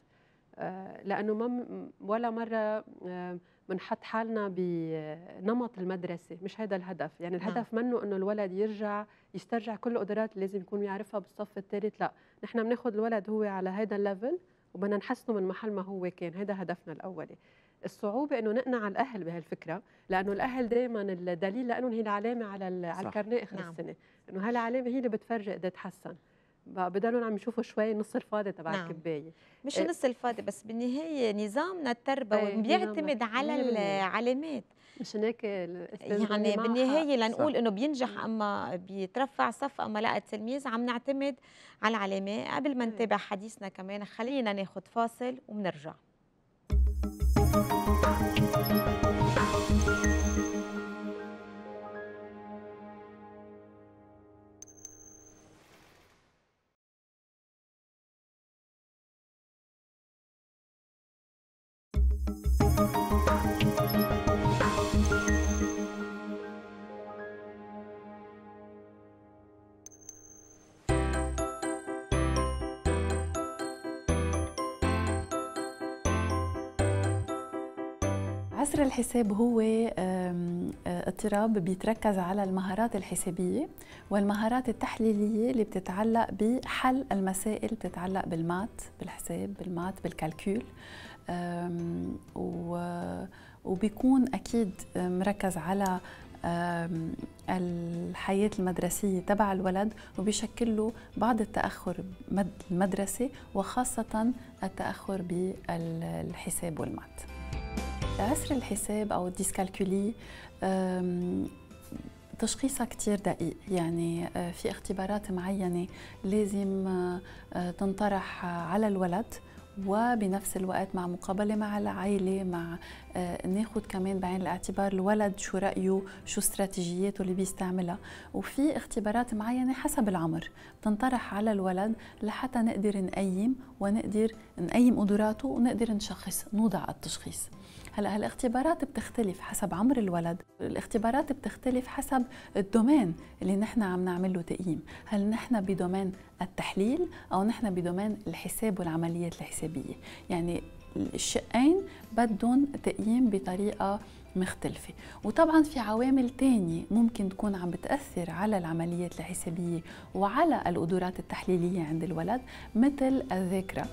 آه، لانه ما ولا مره آه بنحط حالنا بنمط المدرسه مش هذا الهدف يعني نعم. الهدف نعم. منه انه الولد يرجع يسترجع كل القدرات اللي لازم يكون يعرفها بالصف الثالث لا نحن بناخذ الولد هو على هذا الليفل وبدنا نحسنه من محل ما هو كان هذا هدفنا الاولي الصعوبة انه نقنع الاهل بهالفكرة لانه الاهل دائما الدليل لانه هي العلامة على على الكرنيه اخر نعم. السنة انه هالعلامة هي اللي بتفرجي قد تحسن بضلوا عم يشوفوا شوي نص الفاضي تبع نعم. الكبايه مش آه. نص الفاضي بس بالنهايه نظامنا التربوي ايه بيعتمد على العلامات مش هيك يعني بالنهايه لنقول انه بينجح اما بيترفع صف اما لا التلميذ عم نعتمد على العلامات قبل ما إيه. نتابع حديثنا كمان خلينا ناخذ فاصل وبنرجع الحساب هو آه، اضطراب بيتركز على المهارات الحسابية والمهارات التحليلية اللي بتتعلق بحل المسائل بتتعلق بالمات بالحساب بالمات بالكالكول وبيكون أكيد مركز على الحياة المدرسية تبع الولد وبيشكل له بعض التأخر المدرسي وخاصة التأخر بالحساب والمات عسر الحساب او الديسكالكولي تشخيصها كتير دقيق يعني آه، في اختبارات معينة لازم آه، تنطرح على الولد وبنفس الوقت مع مقابلة مع العائلة مع آه، ناخد كمان بعين الاعتبار الولد شو رأيه شو استراتيجياته اللي بيستعملها وفي اختبارات معينة حسب العمر تنطرح على الولد لحتى نقدر نقيم ونقدر نقيم قدراته ونقدر نشخص نوضع التشخيص هلا هالاختبارات بتختلف حسب عمر الولد الاختبارات بتختلف حسب الدومين اللي نحن عم نعمل له تقييم هل نحن بدومين التحليل او نحن بدومين الحساب والعمليات الحسابيه يعني الشقين بدهم تقييم بطريقه مختلفة وطبعا في عوامل تانية ممكن تكون عم بتأثر على العمليات الحسابية وعلى القدرات التحليلية عند الولد مثل الذاكرة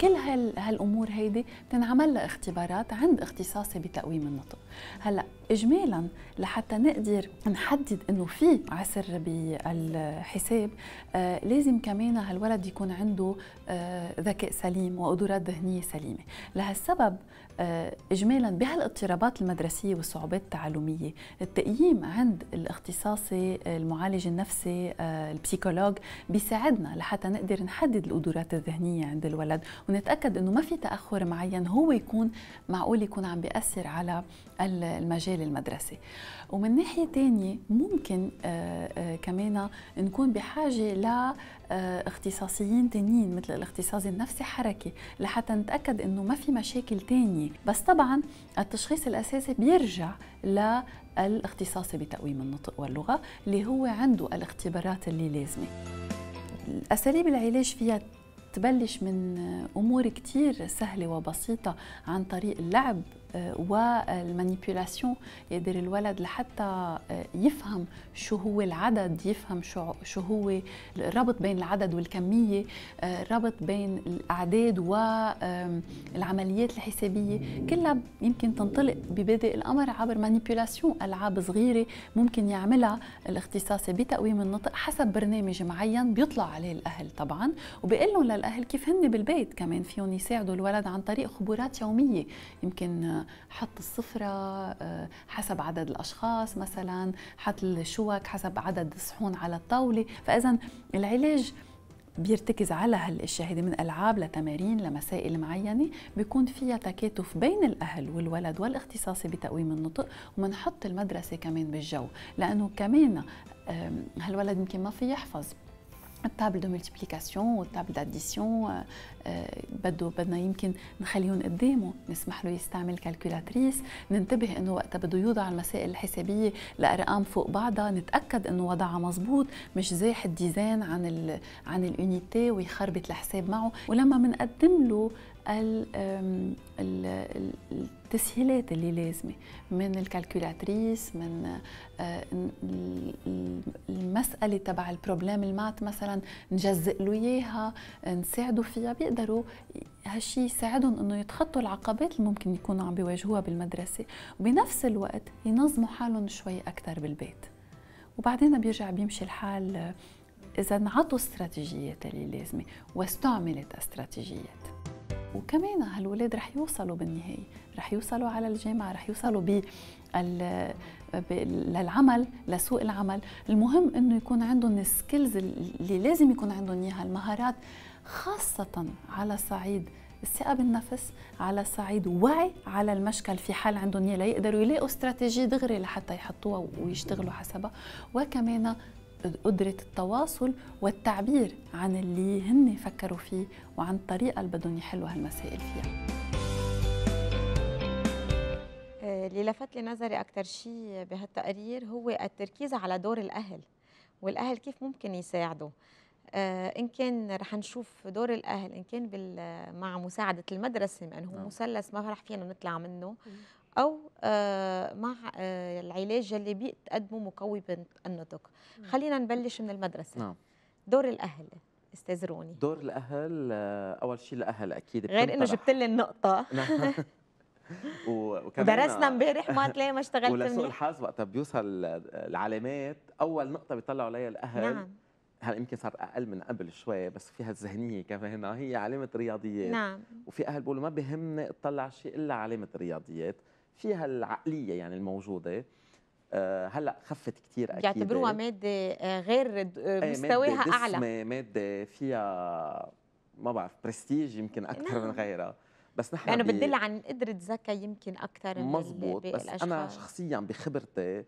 كل هال هالامور هيدي بتنعمل لها اختبارات عند اختصاصي بتقويم النطق هلا اجمالا لحتى نقدر نحدد انه في عسر بالحساب آه لازم كمان هالولد يكون عنده آه ذكاء سليم وقدرات ذهنيه سليمه لهالسبب آه، اجمالا بهالاضطرابات المدرسيه والصعوبات التعلميه التقييم عند الاختصاصي آه، المعالج النفسي آه، البسيكولوج بيساعدنا لحتى نقدر نحدد القدرات الذهنيه عند الولد ونتاكد انه ما في تاخر معين هو يكون معقول يكون عم بياثر على المجال المدرسي ومن ناحيه ثانيه ممكن كمان نكون بحاجه ل اختصاصيين تانيين مثل الاختصاص النفسي حركي لحتى نتاكد انه ما في مشاكل تانية بس طبعا التشخيص الأساسي بيرجع للاختصاصي بتقويم النطق واللغة اللي هو عنده الاختبارات اللي لازمة أساليب العلاج فيها تبلش من امور كتير سهله وبسيطه عن طريق اللعب آه، والمانيبيولاسيون يقدر الولد لحتى آه، يفهم شو هو العدد يفهم شو شو هو الربط بين العدد والكميه الربط آه، بين الاعداد والعمليات الحسابيه كلها يمكن تنطلق ببادئ الامر عبر مانيبيولاسيون العاب صغيره ممكن يعملها الاختصاصي بتقويم النطق حسب برنامج معين بيطلع عليه الاهل طبعا وبقول لهم للاهل كيف هن بالبيت كمان فيهم يساعدوا الولد عن طريق خبرات يوميه يمكن حط السفرة آه، حسب عدد الأشخاص مثلا حط الشوك حسب عدد الصحون على الطاولة فإذا العلاج بيرتكز على هالاشياء هيدي من العاب لتمارين لمسائل معينه بيكون فيها تكاتف بين الاهل والولد والاختصاصي بتقويم النطق وبنحط المدرسه كمان بالجو لانه كمان هالولد يمكن ما في يحفظ التابل دو ملتيبليكاسيون والتابل داديسيون آه، آه، بدو بدنا يمكن نخليهم قدامه نسمح له يستعمل كالكولاتريس ننتبه انه وقتها بده يوضع المسائل الحسابيه لارقام فوق بعضها نتاكد انه وضعها مزبوط مش زاح ديزاين عن الـ عن اليونيتي ويخربط الحساب معه ولما بنقدم له التسهيلات اللي لازمه من الكالكولاتريس من آه، المساله تبع البروبلام المات مثلا نجزئ له اياها نساعده فيها بيقدروا هالشي يساعدهم انه يتخطوا العقبات اللي ممكن يكونوا عم بيواجهوها بالمدرسه وبنفس الوقت ينظموا حالهم شوي اكثر بالبيت وبعدين بيرجع بيمشي الحال آه، اذا انعطوا استراتيجيات اللي لازمه واستعملت استراتيجيات وكمان هالولاد رح يوصلوا بالنهايه رح يوصلوا على الجامعه رح يوصلوا بال للعمل لسوق العمل المهم انه يكون عندهم السكيلز اللي لازم يكون عندهم اياها المهارات خاصه على صعيد الثقة بالنفس على صعيد وعي على المشكل في حال عندهم ليقدروا يلاقوا استراتيجية دغري لحتى يحطوها ويشتغلوا حسبها وكمان قدرة التواصل والتعبير عن اللي هن فكروا فيه وعن الطريقة اللي بدهم يحلوا هالمسائل فيها آه، اللي لفت لي نظري أكثر شيء بهالتقرير هو التركيز على دور الأهل والأهل كيف ممكن يساعدوا آه، إن كان رح نشوف دور الأهل إن كان مع مساعدة المدرسة لأنه هو نعم. مثلث ما رح فينا نطلع منه او آه، مع آه، العلاج اللي بيقدمه مقوي النطق خلينا نبلش من المدرسه نعم. دور الاهل استاذ روني دور الاهل آه، اول شيء الاهل اكيد غير انه جبت لي النقطه نعم. ودرسنا امبارح ما تلاقي ما اشتغلت ولسوء الحظ وقتها بيوصل العلامات اول نقطه بيطلعوا عليها الاهل نعم هلا يمكن صار اقل من قبل شوي بس فيها الذهنيه كمان هي علامه رياضيات نعم وفي اهل بيقولوا ما بهمني اطلع شيء الا علامه رياضيات فيها العقليه يعني الموجوده آه، هلا خفت كثير اكيد بيعتبروها إيه. ماده آه، غير آه، إيه، مستواها اعلى ماده فيها ما بعرف برستيج يمكن اكثر نعم. من غيرها بس نحن لانه بتدل عن قدره ذكاء يمكن اكثر من مزبوط بس انا شخصيا بخبرتي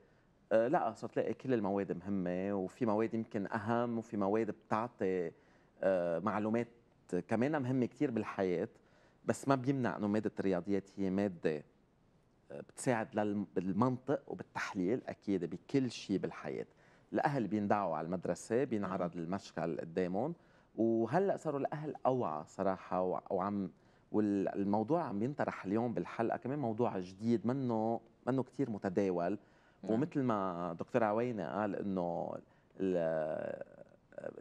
لا صرت لاقي كل المواد مهمه وفي مواد يمكن اهم وفي مواد بتعطي معلومات كمان مهمه كثير بالحياه بس ما بيمنع انه ماده الرياضيات هي ماده بتساعد بالمنطق وبالتحليل اكيد بكل شيء بالحياه الاهل بيندعوا على المدرسه بينعرض المشكل قدامهم وهلا صاروا الاهل اوعى صراحه وعم والموضوع عم ينطرح اليوم بالحلقه كمان موضوع جديد منه منه كثير متداول نعم. ومثل ما دكتور عوينه قال انه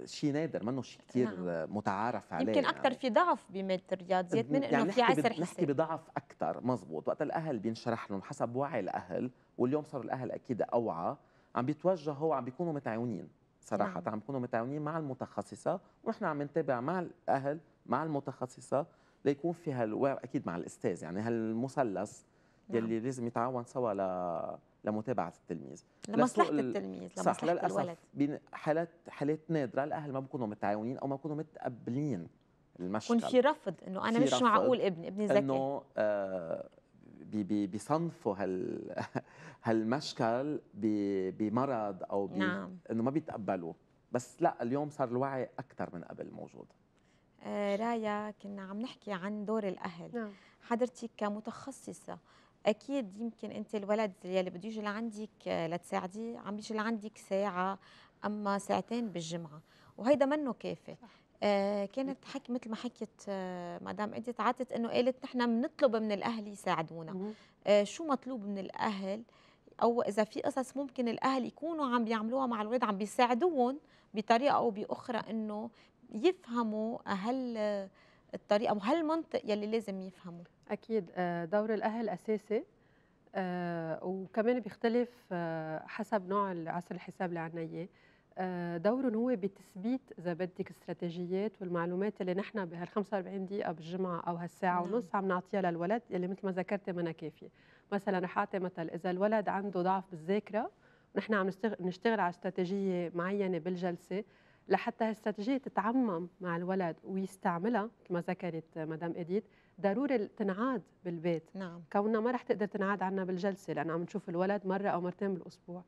شيء نادر منه شيء كثير نعم. متعارف عليه يمكن اكثر يعني. في ضعف بماده الرياضيات من يعني انه في عسر حسي نحكي بضعف اكثر مزبوط وقت الاهل بينشرح لهم حسب وعي الاهل واليوم صاروا الاهل اكيد اوعى عم بيتوجهوا عم بيكونوا متعاونين صراحه نعم. عم بيكونوا متعاونين مع المتخصصه ونحن عم نتابع مع الاهل مع المتخصصه ليكون في هالوعي اكيد مع الاستاذ يعني هالمثلث نعم. يلي لازم يتعاون سوا ل لمتابعه التلميذ لمصلحه التلميذ لمصلحه صح للاسف حالات حالات نادره الاهل ما بيكونوا متعاونين او ما بيكونوا متقبلين المشكل يكون في رفض انه انا مش معقول ابني ابني ذكي انه آه بيصنفوا هال هالمشكل بمرض او بي نعم. انه ما بيتقبلوه بس لا اليوم صار الوعي اكثر من قبل موجود آه رايا كنا عم نحكي عن دور الاهل نعم. حضرتك كمتخصصه اكيد يمكن انت الولد يلي بده يجي لعندك آه، لتساعديه عم بيجي لعندك ساعه اما ساعتين بالجمعه وهيدا منه كافي آه كانت حكي مثل ما حكيت آه مدام انت تعاتت انه قالت نحن بنطلب من الاهل يساعدونا آه شو مطلوب من الاهل او اذا في قصص ممكن الاهل يكونوا عم بيعملوها مع الاولاد عم بيساعدوهم بطريقه او باخرى انه يفهموا هل الطريقه وهالمنطق يلي لازم يفهمه اكيد آه، دور الاهل اساسي آه، وكمان بيختلف آه، حسب نوع عصر الحساب اللي عنا اياه دوره هو بتثبيت اذا بدك استراتيجيات والمعلومات اللي نحن بهال 45 دقيقه بالجمعه او هالساعه نعم. ونص عم نعطيها للولد اللي مثل ما ذكرتي منا كافيه مثلا رح اعطي مثل اذا الولد عنده ضعف بالذاكره ونحن عم نشتغل على استراتيجيه معينه بالجلسه لحتى هالاستراتيجيه تتعمم مع الولد ويستعملها كما ذكرت مدام اديت ضروري تنعاد بالبيت نعم. كونها ما رح تقدر تنعاد عنا بالجلسه لان عم نشوف الولد مره او مرتين بالاسبوع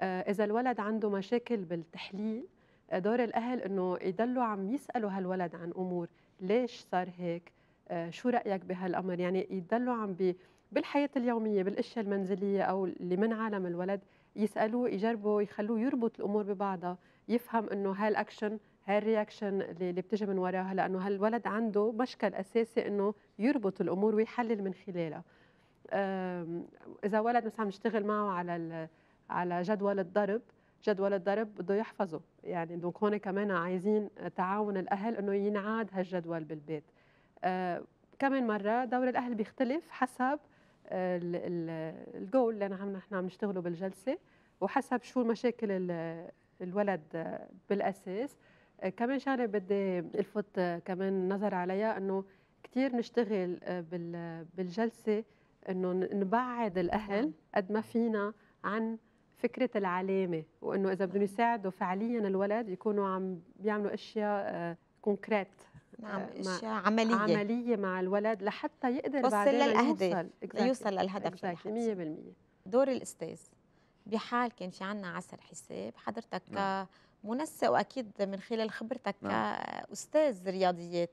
آه، اذا الولد عنده مشاكل بالتحليل آه، دور الاهل انه يضلوا عم يسالوا هالولد عن امور ليش صار هيك آه، شو رايك بهالامر يعني يضلوا عم بي بالحياه اليوميه بالاشياء المنزليه او اللي من عالم الولد يسالوه يجربوا يخلوه يربط الامور ببعضها يفهم انه هالاكشن هالرياكشن اللي بتجي من وراها لانه هالولد عنده مشكل اساسي انه يربط الامور ويحلل من خلالها اذا ولد مثلا عم نشتغل معه على على جدول الضرب جدول الضرب بده يحفظه يعني دونك هون كمان عايزين تعاون الاهل انه ينعاد هالجدول بالبيت آه، كمان مره دور الاهل بيختلف حسب الجول اللي نحن عم نشتغله بالجلسه وحسب شو المشاكل الولد بالاساس كمان شغله بدي الفت كمان نظر عليها انه كثير نشتغل آه، بالجلسه انه نبعد الاهل نعم. قد ما فينا عن فكره العلامه وانه اذا بدهم نعم. يساعدوا فعليا الولد يكونوا عم بيعملوا اشياء كونكريت آه، نعم آه، اشياء عمليه عمليه مع الولد لحتى يقدر بعدين يوصل للاهداف يوصل للهدف 100% دور الاستاذ بحال كان في عنا عسر حساب حضرتك نعم. منسق واكيد من خلال خبرتك نعم. كاستاذ رياضيات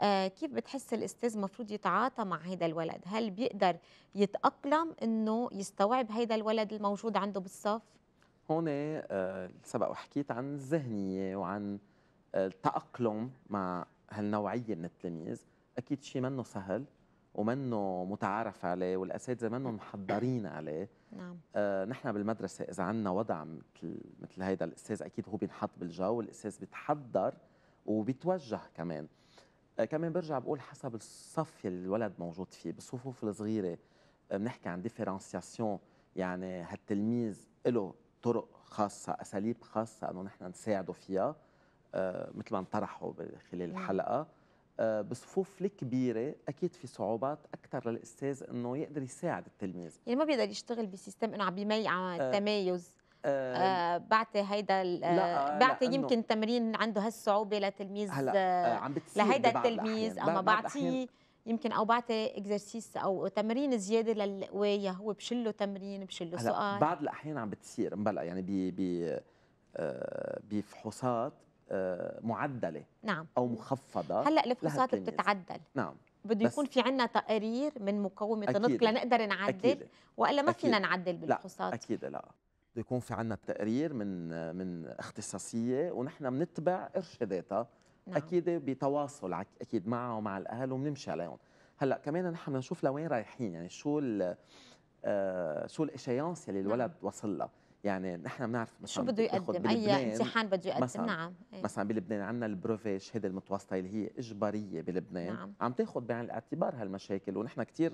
آه كيف بتحس الاستاذ مفروض يتعاطى مع هذا الولد هل بيقدر يتاقلم انه يستوعب هذا الولد الموجود عنده بالصف هون آه سبق وحكيت عن الذهنيه وعن التاقلم آه، مع هالنوعيه من التلاميذ اكيد شيء منه سهل ومنه متعارف عليه والاساتذه منه محضرين عليه نعم آه نحن بالمدرسه اذا عندنا وضع مثل مثل هيدا الاستاذ اكيد هو بينحط بالجو الاستاذ بيتحضر وبيتوجه كمان آه كمان برجع بقول حسب الصف اللي الولد موجود فيه بالصفوف الصغيره آه، بنحكي عن ديفرنسياسيون يعني هالتلميذ له طرق خاصه اساليب خاصه انه نحن نساعده فيها آه مثل ما انطرحوا خلال نعم. الحلقه آه، بصفوف الكبيره اكيد في صعوبات اكثر للاستاذ انه يقدر يساعد التلميذ يعني ما بيقدر يشتغل بسيستم انه عم بيميع التمايز آه، آه، بعطي بعتي هيدا بعطي بعتي يمكن تمرين عنده هالصعوبه لتلميذ هلا عم لهيدا التلميذ اما بعطيه يمكن او بعطي اكزرسيس او تمرين زياده للقوايه هو بشله تمرين بشله سؤال بعض الاحيان عم بتصير مبلا يعني ب ب بفحوصات آه، معدله نعم او مخفضه هلا الفحوصات بتتعدل نعم بده يكون في عندنا تقارير من مقومه النطق لنقدر نعدل أكيد. والا ما فينا نعدل بالفحوصات لا اكيد لا بده يكون في عندنا تقرير من من اختصاصيه ونحن بنتبع ارشاداتها نعم. اكيد بتواصل اكيد معها ومع الاهل وبنمشي عليهم هلا كمان نحن بدنا نشوف لوين رايحين يعني شو ال آه شو الاشيانس اللي الولد نعم. وصل لها يعني نحن بنعرف مثلا شو بده يقدم اي امتحان بده يقدم مثلاً نعم إيه؟ مثلا بلبنان عندنا البروفي الشهاده المتوسطه اللي هي اجباريه بلبنان نعم. عم تاخذ بعين الاعتبار هالمشاكل ونحن كثير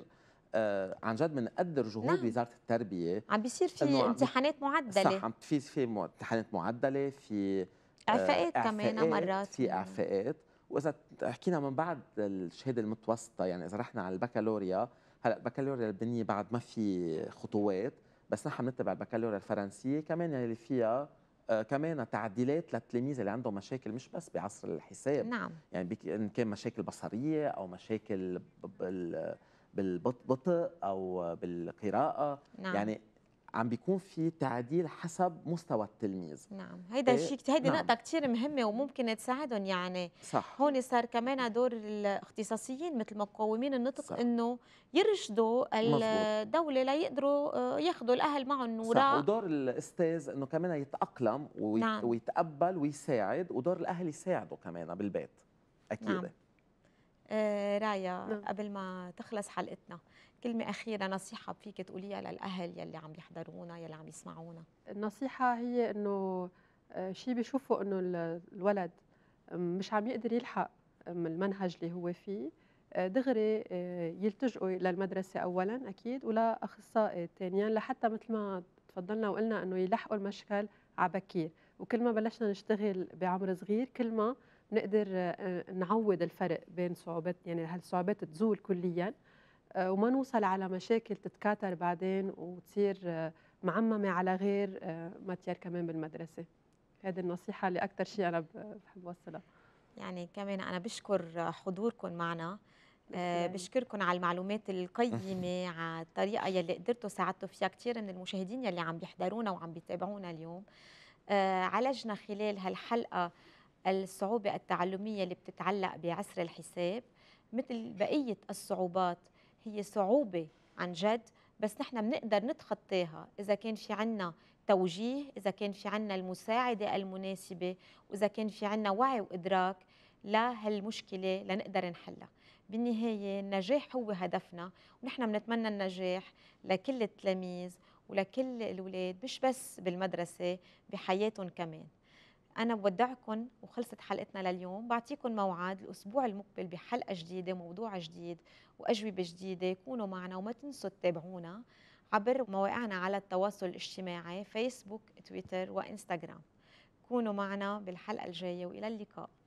آه عن جد بنقدر جهود نعم. وزاره التربيه عم بيصير في امتحانات معدله صح عم في في امتحانات معدله في آه، اعفاءات آه كمان مرات في نعم. اعفاءات واذا حكينا من بعد الشهاده المتوسطه يعني اذا رحنا على البكالوريا هلا البكالوريا اللبنانيه بعد ما في خطوات بس نحن بنتبع البكالوريا الفرنسيه كمان يلي فيها آه، كمان تعديلات للتلاميذ اللي عندهم مشاكل مش بس بعصر الحساب نعم يعني بك ان كان مشاكل بصريه او مشاكل بال بالبطء او بالقراءه نعم. يعني عم بيكون في تعديل حسب مستوى التلميذ نعم هيدا إيه، الشيء هيدي نعم. نقطه كثير مهمه وممكن تساعدهم يعني صح هون صار كمان دور الاختصاصيين مثل مقومين النطق صح. انه يرشدوا الدوله ليقدروا آه، ياخذوا الاهل معهم وراء صح ودور الاستاذ انه كمان يتاقلم ويت... نعم. ويتقبل ويساعد ودور الاهل يساعده كمان بالبيت اكيد نعم. آه، رايا نعم. قبل ما تخلص حلقتنا كلمة أخيرة نصيحة فيك تقوليها للأهل يلي عم يحضرونا يلي عم يسمعونا النصيحة هي إنه آه، شيء بيشوفوا إنه الولد مش عم يقدر يلحق المنهج اللي هو فيه آه، دغري يلتجئوا للمدرسة أولا أكيد ولا أخصائي ثانيا لحتى مثل ما تفضلنا وقلنا إنه يلحقوا المشكل على بكير وكل ما بلشنا نشتغل بعمر صغير كل ما نقدر آه، نعوض الفرق بين صعوبات يعني هالصعوبات تزول كليا آه، وما نوصل على مشاكل تتكاثر بعدين وتصير آه، معممة على غير ماتير كمان بالمدرسة هذه النصيحة اللي أكثر شيء أنا بحب أوصلها يعني كمان أنا بشكر حضوركم معنا بشكركم على المعلومات القيمة على الطريقة يلي قدرتوا ساعدتوا فيها كثير من المشاهدين يلي عم بيحضرونا وعم بيتابعونا اليوم عالجنا خلال هالحلقة الصعوبة التعلمية اللي بتتعلق بعسر الحساب مثل بقية الصعوبات هي صعوبة عن جد بس نحن بنقدر نتخطاها إذا كان في عنا توجيه إذا كان في عنا المساعدة المناسبة وإذا كان في عنا وعي وإدراك لهالمشكلة لنقدر نحلها بالنهاية النجاح هو هدفنا ونحن بنتمنى النجاح لكل التلاميذ ولكل الأولاد مش بس بالمدرسة بحياتهم كمان أنا بودعكم وخلصت حلقتنا لليوم بعطيكم موعد الأسبوع المقبل بحلقة جديدة موضوع جديد وأجوبة جديدة كونوا معنا وما تنسوا تتابعونا عبر مواقعنا على التواصل الاجتماعي فيسبوك تويتر وإنستغرام كونوا معنا بالحلقة الجاية وإلى اللقاء